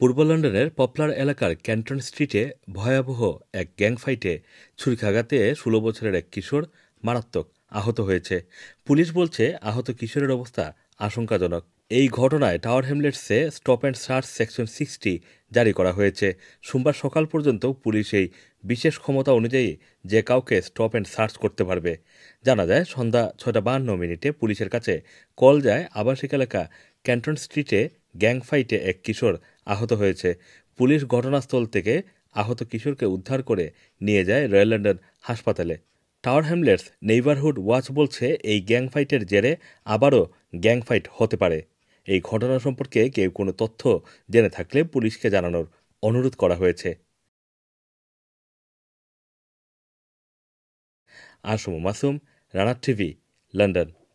পূর্ব লন্ডনের পপলার এলাকার ক্যান্টন স্ট্রিটে ভয়াবহ এক গ্যাংফাইটে ছুরিখাঘাতে ষোলো বছরের এক কিশোর মারাত্মক আহত হয়েছে পুলিশ বলছে আহত কিশোরের অবস্থা আশঙ্কাজনক এই ঘটনায় টাওয়ার হ্যামলেটসে stop and search section sixty জারি করা হয়েছে সোমবার সকাল পর্যন্ত পুলিশ এই বিশেষ ক্ষমতা অনুযায়ী যে কাউকে স্টপ অ্যান্ড সার্চ করতে পারবে জানা যায় সন্ধ্যা ছটা বাহান্ন মিনিটে পুলিশের কাছে কল যায় আবাসিক এলাকা ক্যান্টন স্ট্রিটে গ্যাংফাইটে এক কিশোর আহত হয়েছে পুলিশ ঘটনাস্থল থেকে আহত কিশোরকে উদ্ধার করে নিয়ে যায় রয়্যাল লন্ডন হাসপাতালে টাওয়ার হ্যামলেটস নেইবারহুড ওয়াচ বলছে এই গ্যাংফাইটের জেরে আবারও গ্যাংফাইট হতে পারে এই ঘটনা সম্পর্কে কেউ কোনো তথ্য জেনে থাকলে পুলিশকে জানানোর অনুরোধ করা হয়েছে আসম মাসুম রানা টিভি লন্ডন